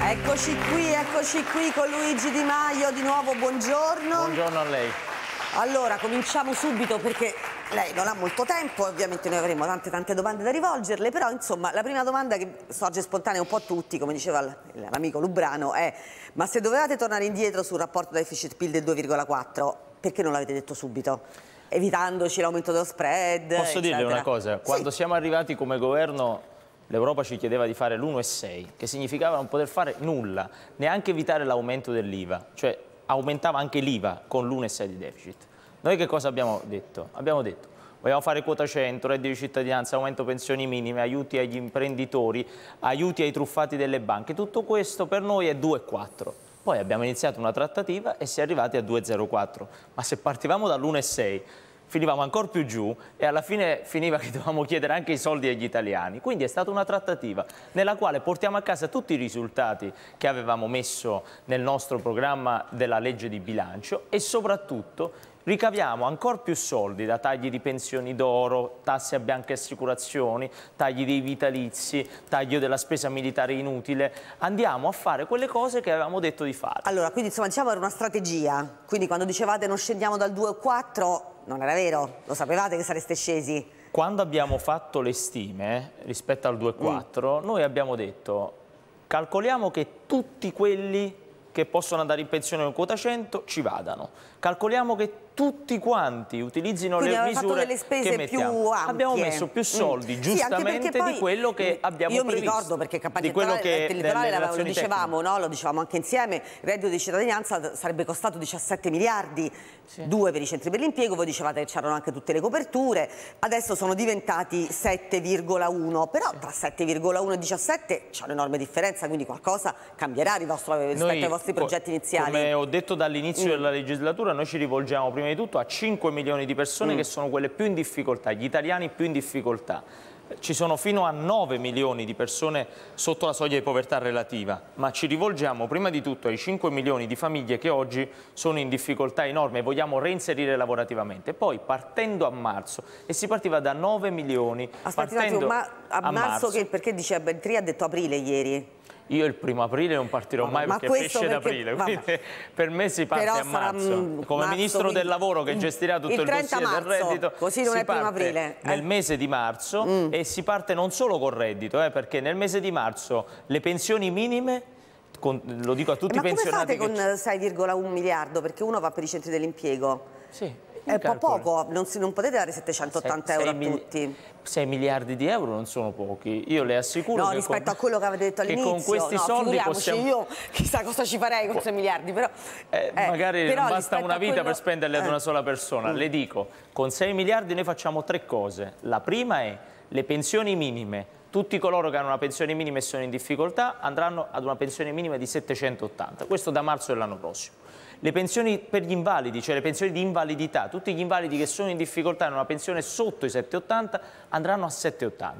Eccoci qui, eccoci qui con Luigi Di Maio di nuovo, buongiorno. Buongiorno a lei. Allora, cominciamo subito perché lei non ha molto tempo, ovviamente noi avremo tante tante domande da rivolgerle, però insomma la prima domanda che sorge spontanea un po' a tutti, come diceva l'amico Lubrano, è ma se dovevate tornare indietro sul rapporto deficit PIL del 2,4, perché non l'avete detto subito? Evitandoci l'aumento dello spread. Posso eccetera. dirle una cosa, quando sì. siamo arrivati come governo l'Europa ci chiedeva di fare l'1,6, che significava non poter fare nulla, neanche evitare l'aumento dell'IVA, cioè aumentava anche l'IVA con l'1,6 di deficit. Noi che cosa abbiamo detto? Abbiamo detto vogliamo fare quota 100, reddito di cittadinanza, aumento pensioni minime, aiuti agli imprenditori, aiuti ai truffati delle banche, tutto questo per noi è 2,4. Poi abbiamo iniziato una trattativa e si è arrivati a 2,04, ma se partivamo dall'1,6 finivamo ancora più giù e alla fine finiva che dovevamo chiedere anche i soldi agli italiani. Quindi è stata una trattativa nella quale portiamo a casa tutti i risultati che avevamo messo nel nostro programma della legge di bilancio e soprattutto ricaviamo ancora più soldi da tagli di pensioni d'oro, tasse a bianche assicurazioni, tagli dei vitalizi, taglio della spesa militare inutile, andiamo a fare quelle cose che avevamo detto di fare. Allora, quindi insomma diciamo era una strategia, quindi quando dicevate non scendiamo dal 2 o 4 non era vero, lo sapevate che sareste scesi. Quando abbiamo fatto le stime rispetto al 2,4, mm. noi abbiamo detto calcoliamo che tutti quelli che possono andare in pensione con quota 100 ci vadano. Calcoliamo che tutti quanti utilizzino Quindi le misure delle spese più ampie. Abbiamo messo più mm. soldi, giustamente, sì, di quello che abbiamo io previsto. Io mi ricordo, perché campagna elettorale lo dicevamo, no? lo dicevamo anche insieme, il reddito di cittadinanza sarebbe costato 17 miliardi, sì. 2 per i centri per l'impiego, voi dicevate che c'erano anche tutte le coperture, adesso sono diventati 7,1, però tra 7,1 e 17 c'è un'enorme differenza, quindi qualcosa cambierà rispetto noi, ai vostri progetti iniziali. Come ho detto dall'inizio mm. della legislatura, noi ci rivolgiamo prima prima di tutto a 5 milioni di persone mm. che sono quelle più in difficoltà, gli italiani più in difficoltà. Ci sono fino a 9 milioni di persone sotto la soglia di povertà relativa, ma ci rivolgiamo prima di tutto ai 5 milioni di famiglie che oggi sono in difficoltà enorme e vogliamo reinserire lavorativamente. Poi partendo a marzo, e si partiva da 9 milioni... Aspetti, partendo ma a, marzo, marzo che, perché diceva Bentri ha detto aprile ieri? Io il primo aprile non partirò mai ma perché pesce d'aprile, per me si parte a marzo. Come marzo, ministro quindi... del lavoro che gestirà tutto il, il dossier marzo, del reddito, così non è primo aprile. Eh. Nel mese di marzo mm. e si parte non solo col reddito, eh, perché nel mese di marzo le pensioni minime con, lo dico a tutti i pensionati. Ma come fate con 6,1 miliardo? Perché uno va per i centri dell'impiego. Sì è eh, un po' poco, non, si, non, potete dare 780 6, euro a tutti. 6 miliardi di euro non sono pochi, io le assicuro no, che rispetto con, a quello che avete detto all'inizio, con questi no, soldi possiamo... io chissà cosa ci farei con 6 miliardi, però... Eh, eh, magari però non basta una vita quello... per spenderli ad una eh. sola persona, mm. le dico, con 6 miliardi noi facciamo tre cose, la prima è le pensioni minime, tutti coloro che hanno una pensione minima e sono in difficoltà andranno ad una pensione minima di 780, questo da marzo dell'anno prossimo le pensioni per gli invalidi, cioè le pensioni di invalidità, tutti gli invalidi che sono in difficoltà in una pensione sotto i 7,80 andranno a 7,80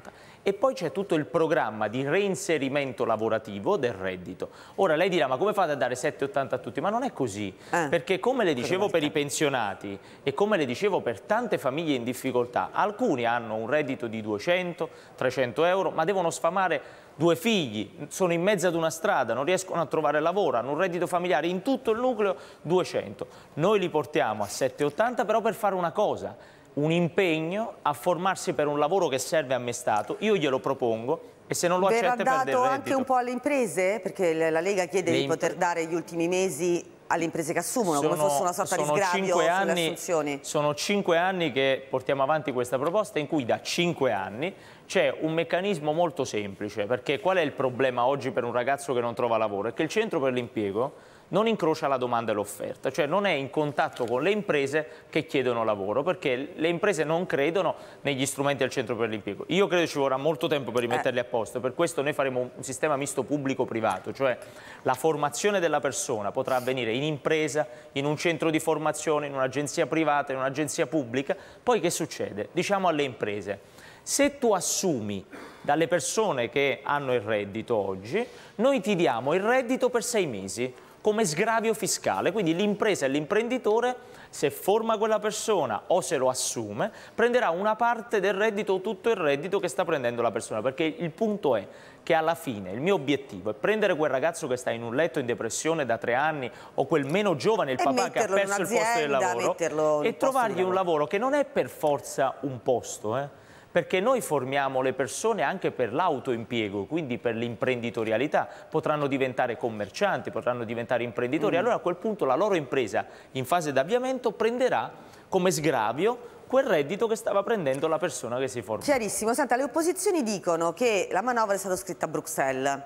e poi c'è tutto il programma di reinserimento lavorativo del reddito. Ora lei dirà ma come fate a dare 7,80 a tutti? Ma non è così, eh, perché come le dicevo per i pensionati e come le dicevo per tante famiglie in difficoltà, alcuni hanno un reddito di 200, 300 euro, ma devono sfamare due figli, sono in mezzo ad una strada, non riescono a trovare lavoro, hanno un reddito familiare, in tutto il nucleo 200. Noi li portiamo a 7,80 però per fare una cosa, un impegno a formarsi per un lavoro che serve a me Stato, io glielo propongo e se non lo accetta Verrà dato anche un po' alle imprese? Perché la Lega chiede Le di poter dare gli ultimi mesi alle imprese che assumono, sono, come fosse una sorta di sgravio anni, sulle assunzioni. Sono cinque anni che portiamo avanti questa proposta in cui da cinque anni c'è un meccanismo molto semplice, perché qual è il problema oggi per un ragazzo che non trova lavoro? È che il centro per l'impiego non incrocia la domanda e l'offerta, cioè non è in contatto con le imprese che chiedono lavoro, perché le imprese non credono negli strumenti del centro per l'impiego. Io credo ci vorrà molto tempo per rimetterli a posto, per questo noi faremo un sistema misto pubblico-privato, cioè la formazione della persona potrà avvenire in impresa, in un centro di formazione, in un'agenzia privata, in un'agenzia pubblica, poi che succede? Diciamo alle imprese. Se tu assumi dalle persone che hanno il reddito oggi, noi ti diamo il reddito per sei mesi come sgravio fiscale, quindi l'impresa e l'imprenditore se forma quella persona o se lo assume prenderà una parte del reddito o tutto il reddito che sta prendendo la persona, perché il punto è che alla fine il mio obiettivo è prendere quel ragazzo che sta in un letto in depressione da tre anni o quel meno giovane, il papà che ha perso il posto di lavoro e trovargli un lavoro che non è per forza un posto, eh? perché noi formiamo le persone anche per l'autoimpiego, quindi per l'imprenditorialità, potranno diventare commercianti, potranno diventare imprenditori, mm. allora a quel punto la loro impresa in fase d'avviamento prenderà come sgravio quel reddito che stava prendendo la persona che si forma. Chiarissimo, senta, le opposizioni dicono che la manovra è stata scritta a Bruxelles,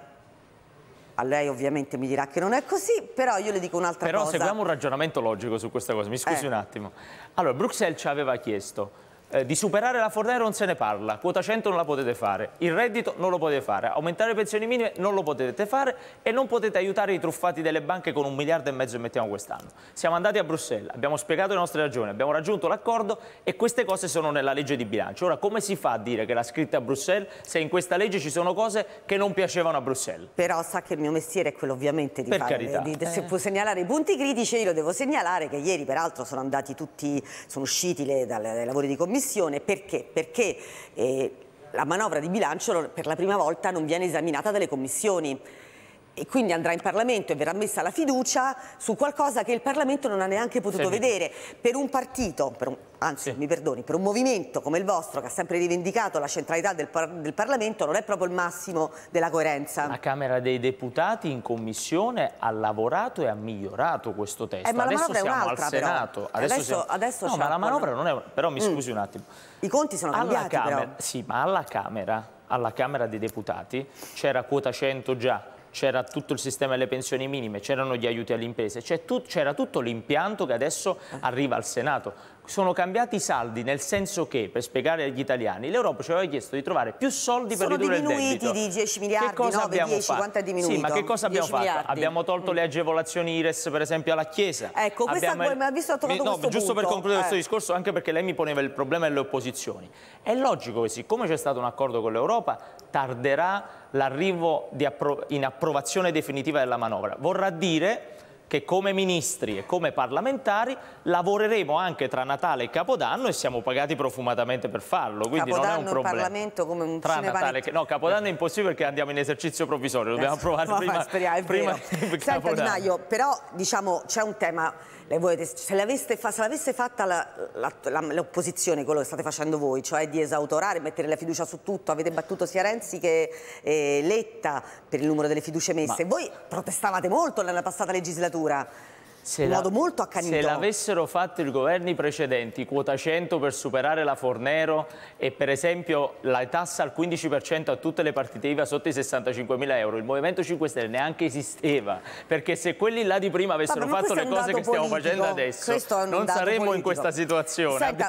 a lei ovviamente mi dirà che non è così, però io le dico un'altra cosa. Però seguiamo un ragionamento logico su questa cosa, mi scusi eh. un attimo. Allora, Bruxelles ci aveva chiesto eh, di superare la fornera non se ne parla, quota 100 non la potete fare, il reddito non lo potete fare, aumentare le pensioni minime non lo potete fare e non potete aiutare i truffati delle banche con un miliardo e mezzo che mettiamo quest'anno. Siamo andati a Bruxelles, abbiamo spiegato le nostre ragioni, abbiamo raggiunto l'accordo e queste cose sono nella legge di bilancio. Ora come si fa a dire che l'ha scritta a Bruxelles se in questa legge ci sono cose che non piacevano a Bruxelles? Però sa che il mio mestiere è quello ovviamente di, per fare, carità. di, di eh. se può segnalare i punti critici, io lo devo segnalare che ieri peraltro sono andati tutti, sono usciti le, dalle, dai lavori di commissione Commissione perché? Perché eh, la manovra di bilancio per la prima volta non viene esaminata dalle commissioni e quindi andrà in Parlamento e verrà messa la fiducia su qualcosa che il Parlamento non ha neanche potuto sì. vedere. Per un partito, per un, anzi sì. mi perdoni, per un movimento come il vostro che ha sempre rivendicato la centralità del, par del Parlamento non è proprio il massimo della coerenza. La Camera dei Deputati in Commissione ha lavorato e ha migliorato questo testo. Eh, ma adesso siamo al Senato. Adesso, adesso, siamo... adesso no, ma la manovra non è... Però mi mm. scusi mm. un attimo. I conti sono alla cambiati Camera... Sì, ma alla Camera, alla Camera dei Deputati c'era quota 100 già c'era tutto il sistema delle pensioni minime, c'erano gli aiuti alle imprese, c'era tutto l'impianto che adesso arriva al Senato. Sono cambiati i saldi nel senso che, per spiegare agli italiani, l'Europa ci aveva chiesto di trovare più soldi sono per ridurre il debito. Sono diminuiti di 10 miliardi, che cosa 9, 10, fatto? quanto è diminuito? Sì, ma che cosa abbiamo fatto? Miliardi. Abbiamo tolto le mm. agevolazioni IRES, per esempio, alla Chiesa. Ecco, questa abbiamo... mi ha visto ha trovato mi, no, questo Giusto punto. per concludere eh. questo discorso, anche perché lei mi poneva il problema delle opposizioni. È logico che siccome c'è stato un accordo con l'Europa, tarderà l'arrivo appro in approvazione definitiva della manovra. Vorrà dire che come ministri e come parlamentari lavoreremo anche tra Natale e Capodanno e siamo pagati profumatamente per farlo, quindi Capodanno non è un problema. Parlamento come un tra Natale, che, no, Capodanno è impossibile perché andiamo in esercizio provvisorio, dobbiamo provare prima. Speriamo, è prima Senta Capodanno. Di Maio, però diciamo c'è un tema volete, se, fa, l'avesse fatta l'opposizione, quello che state facendo voi, cioè di esautorare, mettere la fiducia su tutto, avete battuto sia Renzi che eh, Letta per il numero delle fiducie messe, Ma... voi protestavate molto nella passata legislatura se in modo molto accanito. Se l'avessero fatto i governi precedenti, quota 100 per superare la Fornero e per esempio la tassa al 15% a tutte le partite IVA sotto i 65.000 euro, il Movimento 5 Stelle neanche esisteva, perché se quelli là di prima avessero Vabbè, fatto le cose che stiamo facendo adesso, non saremmo politico. in questa situazione. Senta,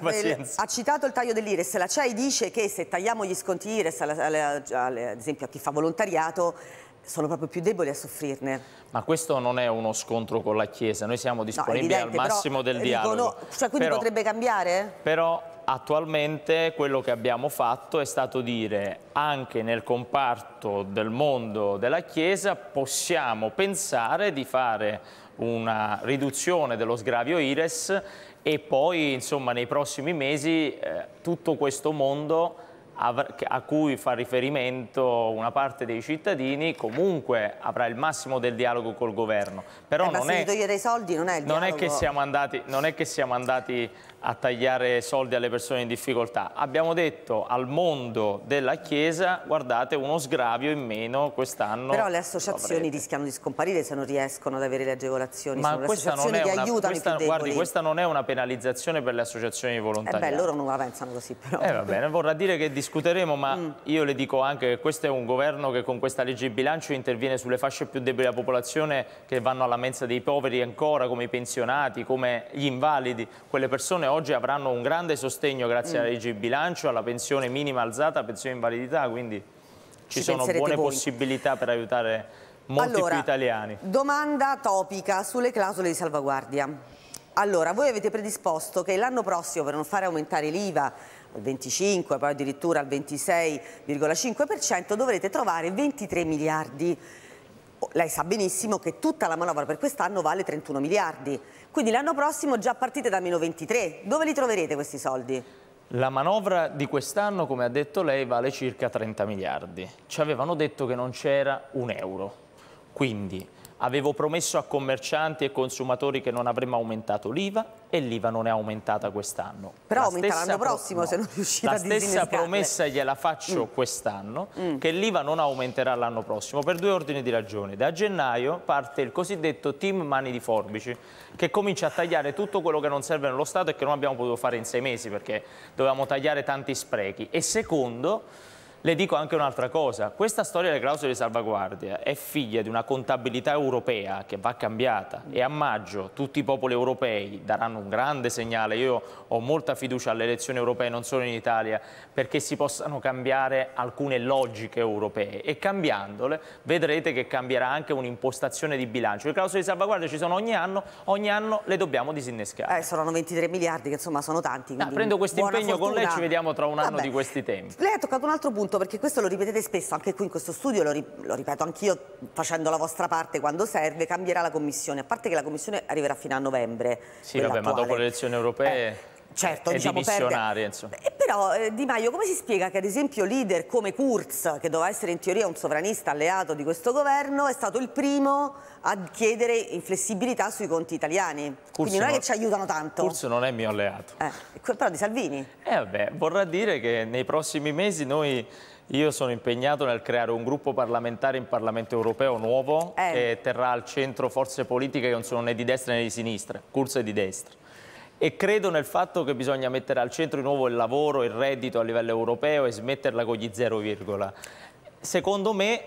ha citato il taglio dell'IRES, la CEI dice che se tagliamo gli sconti IRES, ad esempio a chi fa volontariato, sono proprio più deboli a soffrirne. Ma questo non è uno scontro con la Chiesa, noi siamo disponibili no, evidente, al massimo però, del dialogo. Dicono, cioè, quindi però, potrebbe cambiare? Però attualmente quello che abbiamo fatto è stato dire anche nel comparto del mondo della Chiesa possiamo pensare di fare una riduzione dello sgravio IRES e poi insomma nei prossimi mesi eh, tutto questo mondo a cui fa riferimento una parte dei cittadini comunque avrà il massimo del dialogo col governo. Però eh, non, è, soldi, non, è non, è andati, non è che siamo andati a tagliare soldi alle persone in difficoltà. Abbiamo detto al mondo della Chiesa, guardate, uno sgravio in meno quest'anno. Però le associazioni rischiano di scomparire se non riescono ad avere le agevolazioni. Ma Sono questa non, è una, questa, guardi, questa non è una penalizzazione per le associazioni di volontariato. Eh beh, loro non la pensano così però. Eh va bene, vorrà dire che discuteremo, ma mm. io le dico anche che questo è un governo che con questa legge di bilancio interviene sulle fasce più deboli della popolazione che vanno alla mensa dei poveri ancora, come i pensionati, come gli invalidi, quelle persone oggi avranno un grande sostegno grazie mm. alla legge di bilancio, alla pensione minima alzata, pensione invalidità, quindi ci, ci sono buone voi. possibilità per aiutare molti allora, più italiani. Domanda topica sulle clausole di salvaguardia. Allora, voi avete predisposto che l'anno prossimo per non fare aumentare l'IVA al 25, poi addirittura al 26,5% dovrete trovare 23 miliardi. Lei sa benissimo che tutta la manovra per quest'anno vale 31 miliardi. Quindi l'anno prossimo già partite da meno 23. Dove li troverete questi soldi? La manovra di quest'anno, come ha detto lei, vale circa 30 miliardi. Ci avevano detto che non c'era un euro. Quindi Avevo promesso a commercianti e consumatori che non avremmo aumentato l'IVA e l'IVA non è aumentata quest'anno. Però la aumenta l'anno prossimo no. se non riuscite la a La stessa promessa gliela faccio mm. quest'anno, mm. che l'IVA non aumenterà l'anno prossimo, per due ordini di ragioni. Da gennaio parte il cosiddetto team mani di forbici, che comincia a tagliare tutto quello che non serve nello Stato e che non abbiamo potuto fare in sei mesi, perché dovevamo tagliare tanti sprechi. E secondo le dico anche un'altra cosa, questa storia delle clausole di salvaguardia è figlia di una contabilità europea che va cambiata e a maggio tutti i popoli europei daranno un grande segnale, io ho molta fiducia alle elezioni europee non solo in Italia perché si possano cambiare alcune logiche europee e cambiandole vedrete che cambierà anche un'impostazione di bilancio, le clausole di salvaguardia ci sono ogni anno, ogni anno le dobbiamo disinnescare. Eh, saranno 23 miliardi che insomma sono tanti. Ah, quindi... No, prendo questo impegno con lei ci vediamo tra un anno Vabbè. di questi tempi. Lei ha toccato un altro punto punto, perché questo lo ripetete spesso, anche qui in questo studio, lo, ri lo ripeto anch'io facendo la vostra parte quando serve, cambierà la Commissione, a parte che la Commissione arriverà fino a novembre. Sì, vabbè, attuale. ma dopo le elezioni europee... Eh, certo, è diciamo perde. Eh, però eh, Di Maio come si spiega che ad esempio leader come Kurz, che doveva essere in teoria un sovranista alleato di questo governo, è stato il primo a chiedere inflessibilità sui conti italiani? Kurz Quindi non, è che ci aiutano tanto. Kurz non è mio alleato. Eh, però di Salvini? Eh vabbè, vorrà dire che nei prossimi mesi noi... Io sono impegnato nel creare un gruppo parlamentare in Parlamento europeo nuovo eh. che terrà al centro forze politiche che non sono né di destra né di sinistra, Kurz è di destra e credo nel fatto che bisogna mettere al centro di nuovo il lavoro, il reddito a livello europeo e smetterla con gli zero virgola. Secondo me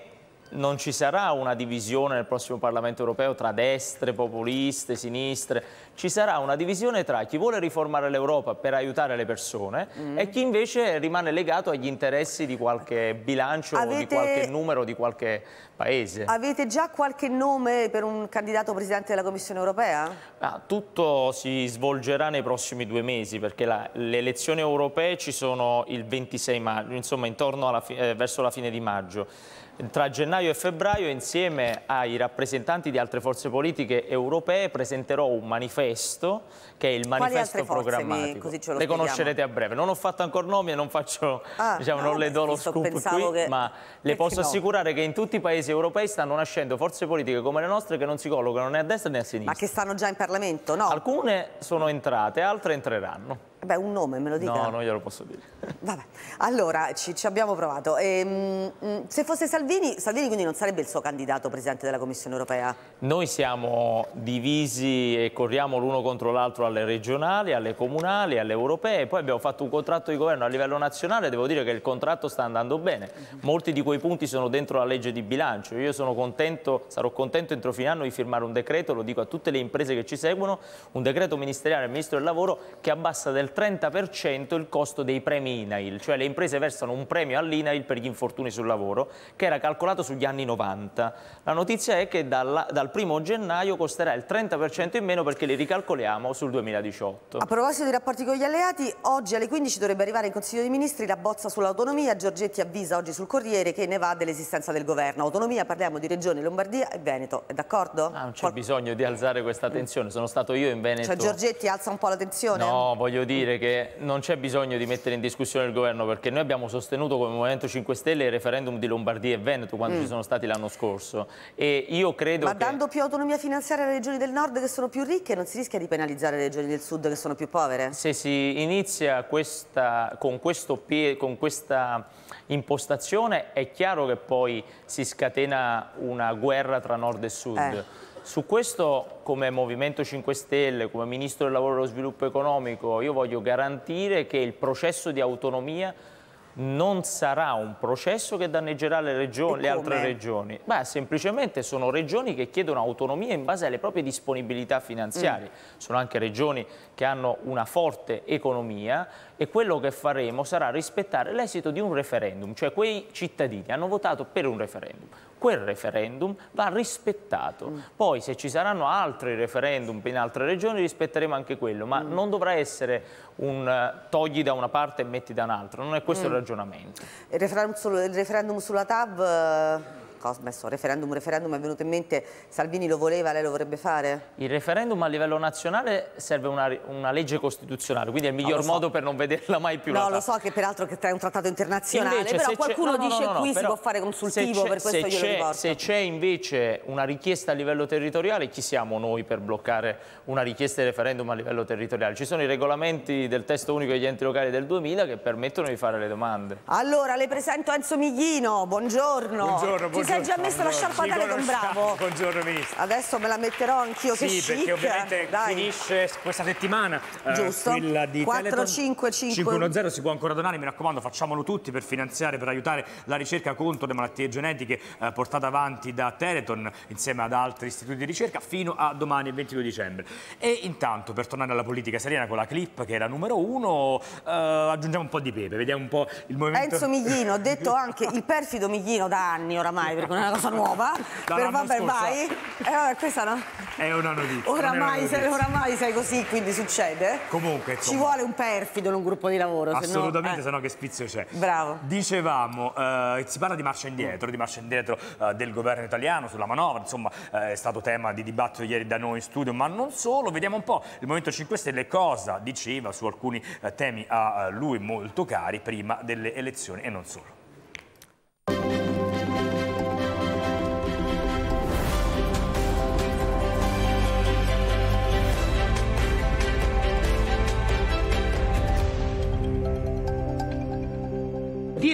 non ci sarà una divisione nel prossimo Parlamento europeo tra destre, populiste, sinistre, ci sarà una divisione tra chi vuole riformare l'Europa per aiutare le persone mm. e chi invece rimane legato agli interessi di qualche bilancio Avete... o di qualche numero di qualche paese. Avete già qualche nome per un candidato presidente della Commissione europea? Ah, tutto si svolgerà nei prossimi due mesi perché la, le elezioni europee ci sono il 26 maggio, insomma intorno alla fi, eh, verso la fine di maggio. Tra gennaio e febbraio insieme ai rappresentanti di altre forze politiche europee presenterò un manifesto manifesto, che è il manifesto programmatico. Mi, le conoscerete a breve. Non ho fatto ancora nomi e non faccio, ah, diciamo, no, non le do lo scoop qui, che... ma le posso no. assicurare che in tutti i paesi europei stanno nascendo forze politiche come le nostre che non si collocano né a destra né a sinistra. Ma che stanno già in Parlamento, no? Alcune sono entrate, altre entreranno. Beh, un nome, me lo dica. No, non glielo posso dire. Vabbè, allora ci, ci abbiamo provato. E, ehm, mm, se fosse Salvini, Salvini quindi non sarebbe il suo candidato presidente della Commissione europea? Noi siamo divisi e corriamo l'uno contro l'altro alle regionali, alle comunali, alle europee. Poi abbiamo fatto un contratto di governo a livello nazionale. Devo dire che il contratto sta andando bene. Mhm. Molti di quei punti sono dentro la legge di bilancio. Io sono contento, sarò contento entro fine anno di firmare un decreto, lo dico a tutte le imprese che ci seguono, un decreto ministeriale del Ministro del Lavoro che abbassa del 30% il costo dei premi INAIL, cioè le imprese versano un premio all'INAIL per gli infortuni sul lavoro, che era calcolato sugli anni 90. La notizia è che dalla, dal primo gennaio costerà il 30% in meno perché li ricalcoliamo sul 2018. A proposito dei rapporti con gli alleati, oggi alle 15 dovrebbe arrivare in Consiglio dei Ministri la bozza sull'autonomia. Giorgetti avvisa oggi sul Corriere che ne va dell'esistenza del governo. Autonomia parliamo di Regione Lombardia e Veneto, è d'accordo? Ah, non c'è Qual... bisogno di alzare questa tensione, sono stato io in cioè, Veneto. Cioè Giorgetti alza un po' la tensione? No, voglio dire dire che non c'è bisogno di mettere in discussione il governo perché noi abbiamo sostenuto come Movimento 5 Stelle il referendum di Lombardia e Veneto quando mm. ci sono stati l'anno scorso e io credo Ma che... dando più autonomia finanziaria alle regioni del nord che sono più ricche non si rischia di penalizzare le regioni del sud che sono più povere? Se si inizia questa, con, questo, con questa impostazione è chiaro che poi si scatena una guerra tra nord e sud. Eh. Su questo, come Movimento 5 Stelle, come Ministro del Lavoro e dello Sviluppo Economico, io voglio garantire che il processo di autonomia non sarà un processo che danneggerà le, regioni, le altre regioni. Beh, semplicemente sono regioni che chiedono autonomia in base alle proprie disponibilità finanziarie. Mm. Sono anche regioni che hanno una forte economia e quello che faremo sarà rispettare l'esito di un referendum, cioè quei cittadini hanno votato per un referendum quel referendum va rispettato. Mm. Poi se ci saranno altri referendum in altre regioni rispetteremo anche quello, ma mm. non dovrà essere un eh, togli da una parte e metti da un'altra, non è questo mm. il ragionamento. Il referendum, sul, il referendum sulla TAV eh, cosa messo? Referendum, referendum è venuto in mente, Salvini lo voleva, lei lo vorrebbe fare? Il referendum a livello nazionale serve una, una legge costituzionale, quindi è il miglior no, modo per non vederla mai più. No, lo so che peraltro che è un trattato internazionale, invece, però qualcuno no, dice no, qui si può fare consultivo, per questo glielo riporto. Se c'è invece una richiesta a livello territoriale, chi siamo noi per bloccare una richiesta di referendum a livello territoriale? Ci sono i regolamenti del testo unico degli enti locali del 2000 che permettono di fare le domande. Allora, le presento Enzo Miglino, buongiorno. Buongiorno, buongiorno sei già messo la sciarpa a dare con bravo. Buongiorno ministro. Adesso me la metterò anch'io sì, che chic. Sì, perché ovviamente Dai. finisce questa settimana. Eh, Giusto. Eh, quella di 455. si può ancora donare, mi raccomando, facciamolo tutti per finanziare, per aiutare la ricerca contro le malattie genetiche eh, portata avanti da Teleton insieme ad altri istituti di ricerca fino a domani, il 22 dicembre. E intanto, per tornare alla politica serena con la clip che era numero uno, eh, aggiungiamo un po' di pepe, vediamo un po' il movimento. Enzo Miglino, detto anche il perfido Miglino da anni oramai, perché non è una cosa nuova. Però vabbè, scorsa. vai. Eh, vabbè, questa no. È una notizia. Oramai, sei, oramai sei così, quindi succede. Comunque, insomma, Ci vuole un perfido in un gruppo di lavoro. Assolutamente, se no eh. che spizio c'è. Bravo. Dicevamo, eh, si parla di marcia indietro, di marcia indietro eh, del governo italiano sulla manovra, insomma, eh, è stato tema di dibattito ieri da noi in studio, ma non solo. Vediamo un po' il Movimento 5 Stelle cosa diceva su alcuni eh, temi a eh, lui molto cari prima delle elezioni e non solo.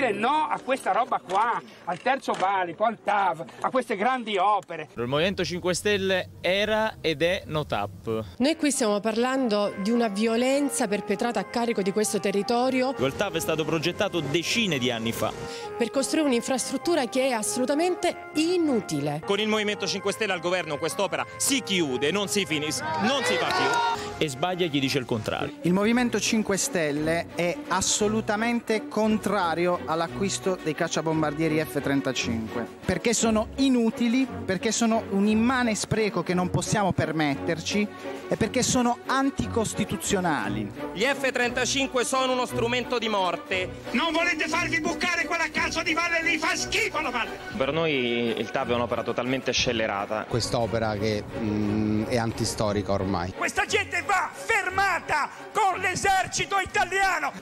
dire no a questa roba qua, al terzo valico, al TAV, a queste grandi opere. Il Movimento 5 Stelle era ed è no TAP. Noi qui stiamo parlando di una violenza perpetrata a carico di questo territorio. Il TAV è stato progettato decine di anni fa. Per costruire un'infrastruttura che è assolutamente inutile. Con il Movimento 5 Stelle al governo quest'opera si chiude, non si finisce, non si fa più. E sbaglia chi dice il contrario. Il Movimento 5 Stelle è assolutamente contrario alla all'acquisto dei cacciabombardieri F-35, perché sono inutili, perché sono un immane spreco che non possiamo permetterci e perché sono anticostituzionali. Gli F-35 sono uno strumento di morte. Non volete farvi bucare quella cazzo di valle lì, fa schifo la valle! Per noi il TAV è un'opera totalmente scellerata. Quest'opera che mh, mm, è antistorica ormai. Questa gente va fermata con l'esercito italiano!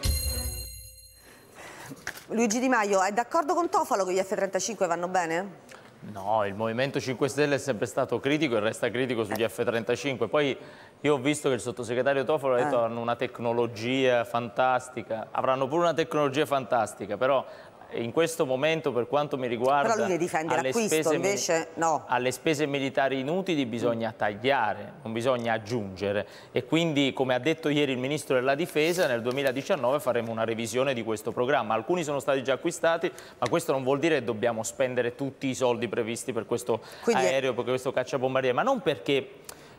Luigi Di Maio, è d'accordo con Tofalo che gli F-35 vanno bene? No, il Movimento 5 Stelle è sempre stato critico e resta critico sugli eh. F-35. Poi io ho visto che il sottosegretario Tofalo ha detto che eh. hanno una tecnologia fantastica. Avranno pure una tecnologia fantastica, però in questo momento per quanto mi riguarda Però lui difende alle, spese, invece, no. alle spese militari inutili bisogna tagliare, non bisogna aggiungere e quindi come ha detto ieri il Ministro della Difesa nel 2019 faremo una revisione di questo programma, alcuni sono stati già acquistati ma questo non vuol dire che dobbiamo spendere tutti i soldi previsti per questo quindi aereo, per questo cacciabombardiere, ma non perché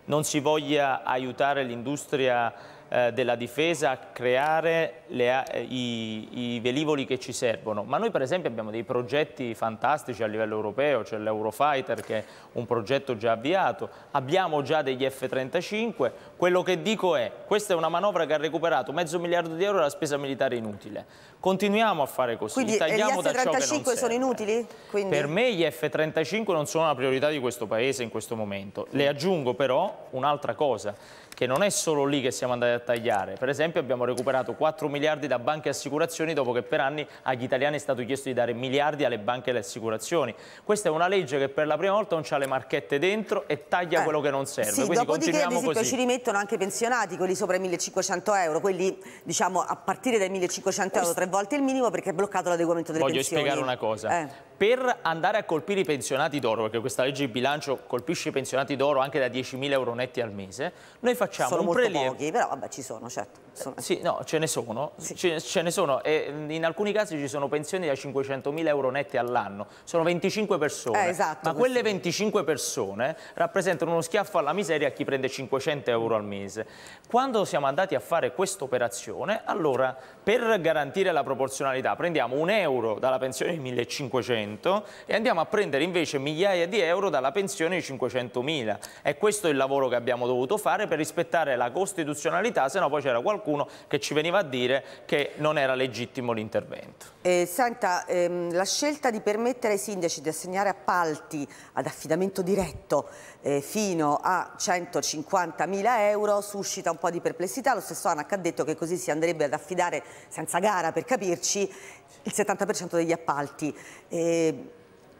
non si voglia aiutare l'industria eh, della difesa a creare le, i, i, velivoli che ci servono, ma noi per esempio abbiamo dei progetti fantastici a livello europeo, c'è l'Eurofighter che è un progetto già avviato, abbiamo già degli F-35, quello che dico è, questa è una manovra che ha recuperato mezzo miliardo di euro la spesa militare inutile, continuiamo a fare così, Quindi, tagliamo da ciò che non serve. sono inutili? Quindi... Per me gli F-35 non sono la priorità di questo Paese in questo momento, le aggiungo però un'altra cosa, che non è solo lì che siamo andati a tagliare. Per esempio abbiamo recuperato 4 miliardi da banche e assicurazioni dopo che per anni agli italiani è stato chiesto di dare miliardi alle banche e alle assicurazioni. Questa è una legge che per la prima volta non ha le marchette dentro e taglia eh, quello che non serve. Sì, Quindi dopodiché ad esempio così. ci rimettono anche i pensionati, quelli sopra i 1500 euro, quelli diciamo a partire dai 1500 euro tre volte il minimo perché è bloccato l'adeguamento delle Voglio pensioni. Voglio spiegare una cosa. Eh. Per andare a colpire i pensionati d'oro, perché questa legge di bilancio colpisce i pensionati d'oro anche da 10.000 euro netti al mese, noi facciamo facciamo sono un prelievo. Pochi, però vabbè ci sono, certo. Sono... Sì, no, ce ne sono, sì. ce, ce, ne sono e in alcuni casi ci sono pensioni da 500.000 euro netti all'anno, sono 25 persone, eh, esatto, ma quelle 25 persone rappresentano uno schiaffo alla miseria a chi prende 500 euro al mese. Quando siamo andati a fare questa operazione, allora per garantire la proporzionalità prendiamo un euro dalla pensione di 1.500 e andiamo a prendere invece migliaia di euro dalla pensione di 500.000 e questo è il lavoro che abbiamo dovuto fare per rispondere rispettare la costituzionalità, se no poi c'era qualcuno che ci veniva a dire che non era legittimo l'intervento. Eh, senta, ehm, la scelta di permettere ai sindaci di assegnare appalti ad affidamento diretto eh, fino a 150.000 euro suscita un po' di perplessità, lo stesso Anac ha detto che così si andrebbe ad affidare senza gara per capirci il 70% degli appalti. Eh,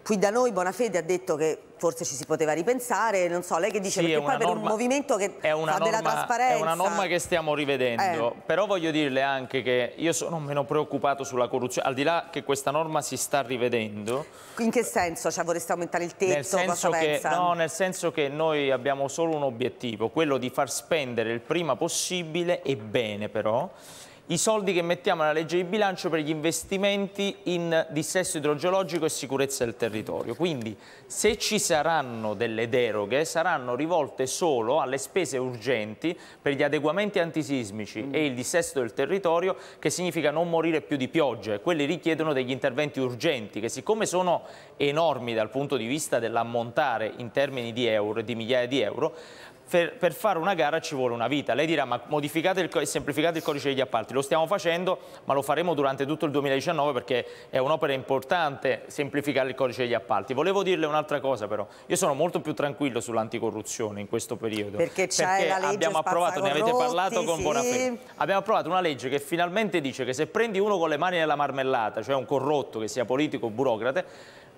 qui da noi Bonafede ha detto che forse ci si poteva ripensare, non so, lei che dice, sì, perché poi norma, per un movimento che fa norma, della trasparenza... È una norma che stiamo rivedendo, eh. però voglio dirle anche che io sono meno preoccupato sulla corruzione, al di là che questa norma si sta rivedendo... In che senso? Cioè vorreste aumentare il tetto? Nel senso, che, no, nel senso che noi abbiamo solo un obiettivo, quello di far spendere il prima possibile e bene però i soldi che mettiamo nella legge di bilancio per gli investimenti in dissesto idrogeologico e sicurezza del territorio. Quindi se ci saranno delle deroghe saranno rivolte solo alle spese urgenti per gli adeguamenti antisismici mm. e il dissesto del territorio che significa non morire più di piogge. Quelli richiedono degli interventi urgenti che siccome sono enormi dal punto di vista dell'ammontare in termini di euro, e di migliaia di euro, per, per, fare una gara ci vuole una vita. Lei dirà ma modificate e semplificate il codice degli appalti, lo stiamo facendo ma lo faremo durante tutto il 2019 perché è un'opera importante semplificare il codice degli appalti. Volevo dirle un'altra cosa però, io sono molto più tranquillo sull'anticorruzione in questo periodo. Perché, c'è perché abbiamo approvato, ne avete parlato con sì. Bonafè, abbiamo approvato una legge che finalmente dice che se prendi uno con le mani nella marmellata, cioè un corrotto che sia politico o burocrate,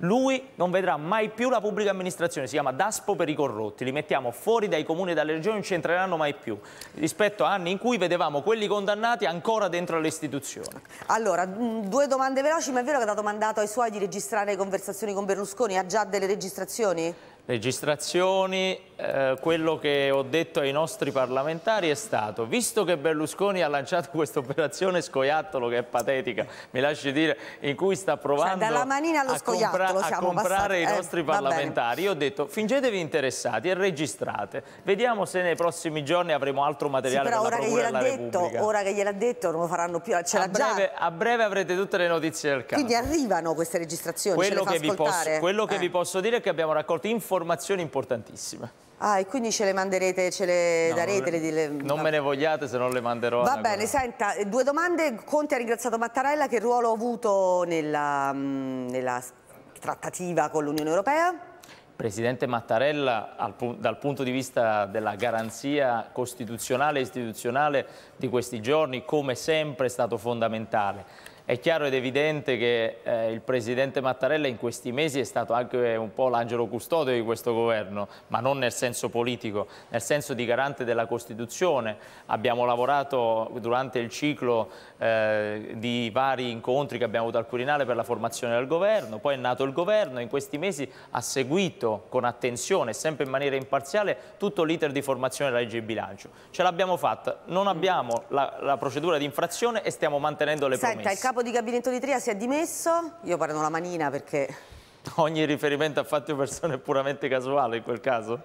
lui non vedrà mai più la pubblica amministrazione, si chiama Daspo per i corrotti, li mettiamo fuori dai comuni e dalle regioni, non ci entreranno mai più, rispetto a anni in cui vedevamo quelli condannati ancora dentro le istituzioni. Allora, mm, due domande veloci, ma è vero che ha dato mandato ai suoi di registrare le conversazioni con Berlusconi, ha già delle registrazioni? Registrazioni, eh, quello che ho detto ai nostri parlamentari è stato visto che Berlusconi ha lanciato questa operazione scoiattolo che è patetica, mi lasci dire, in cui sta cioè, provando cioè, a, compra a, comprare passati. i eh, nostri eh, parlamentari, io ho detto fingetevi interessati e registrate, vediamo se nei prossimi giorni avremo altro materiale sì, però ora che, detto, ora che gliel'ha detto non lo faranno più, ce l'ha già. a breve avrete tutte le notizie del caso. Quindi arrivano queste registrazioni, quello che, vi posso, quello che eh. vi posso dire è che abbiamo raccolto informazioni importantissime. Ah, e quindi ce le manderete, ce le no, darete? Non, le, le, non va... me ne vogliate se non le manderò. Va bene, senta, due domande. Conte ha ringraziato Mattarella, che ruolo ha avuto nella, mm, nella trattativa con l'Unione Europea? Presidente Mattarella, dal punto di vista della garanzia costituzionale e istituzionale di questi giorni, come sempre è stato fondamentale è chiaro ed evidente che eh, il Presidente Mattarella in questi mesi è stato anche un po' l'angelo custode di questo governo, ma non nel senso politico, nel senso di garante della Costituzione. Abbiamo lavorato durante il ciclo eh, di vari incontri che abbiamo avuto al Quirinale per la formazione del governo, poi è nato il governo, e in questi mesi ha seguito con attenzione, sempre in maniera imparziale, tutto l'iter di formazione della legge di bilancio. Ce l'abbiamo fatta, non abbiamo la, la procedura di infrazione e stiamo mantenendo le Senta, promesse capo di gabinetto di Tria si è dimesso, io prendo la manina perché... Ogni riferimento a fatti o persone è puramente casuale in quel caso?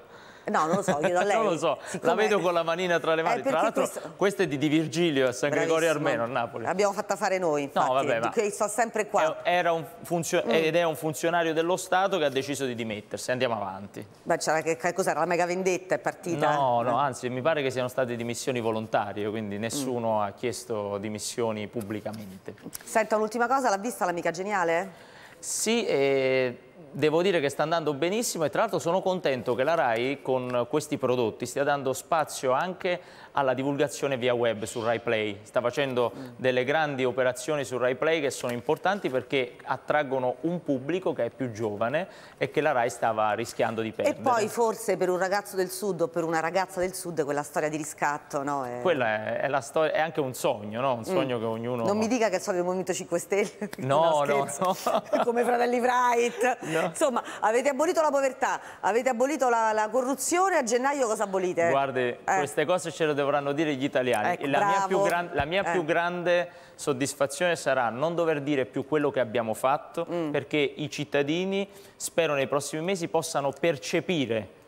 No, non lo so, io non lo so, Siccome... la vedo con la manina tra le mani. Eh, tra l'altro questo... questa è di, di Virgilio a San Bravissimo. Gregorio Armeno a Napoli. L'abbiamo fatta fare noi, infatti, no, vabbè, ma... che sto sempre qua. Era un funzio... mm. Ed è un funzionario dello Stato che ha deciso di dimettersi, andiamo avanti. Ma c'era che cos'era, la mega vendetta è partita? No, no, eh. anzi, mi pare che siano state dimissioni volontarie, quindi nessuno mm. ha chiesto dimissioni pubblicamente. Senta, un'ultima cosa, l'ha vista l'amica geniale? Sì, eh, devo dire che sta andando benissimo e tra l'altro sono contento che la RAI con questi prodotti stia dando spazio anche alla divulgazione via web su RAI Play. Sta facendo mm. delle grandi operazioni su RAI Play che sono importanti perché attraggono un pubblico che è più giovane e che la RAI stava rischiando di perdere. E poi forse per un ragazzo del sud o per una ragazza del sud quella storia di riscatto, no? È... Quella è, è, storia, è anche un sogno, no? Un mm. sogno mm. che ognuno... Non mi dica che è il sogno del Movimento 5 Stelle. no, no, no. Come Fratelli Wright. No. Insomma, avete abolito la povertà, avete abolito la, la corruzione, a gennaio cosa abolite? Guardi, eh. queste cose ce le dovranno dire gli italiani. Ecco, la, mia più, gran la mia eh. più grande soddisfazione sarà non dover dire più quello che abbiamo fatto, mm. perché i cittadini, spero nei prossimi mesi, possano percepire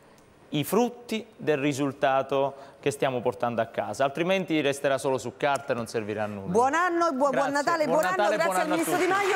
i frutti del risultato che stiamo portando a casa, altrimenti resterà solo su carta e non servirà a nulla. Buon anno, buon, buon Natale, buon, buon Natale, grazie buon anno al Ministro Di Maio.